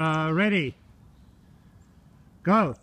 Uh, ready. Go.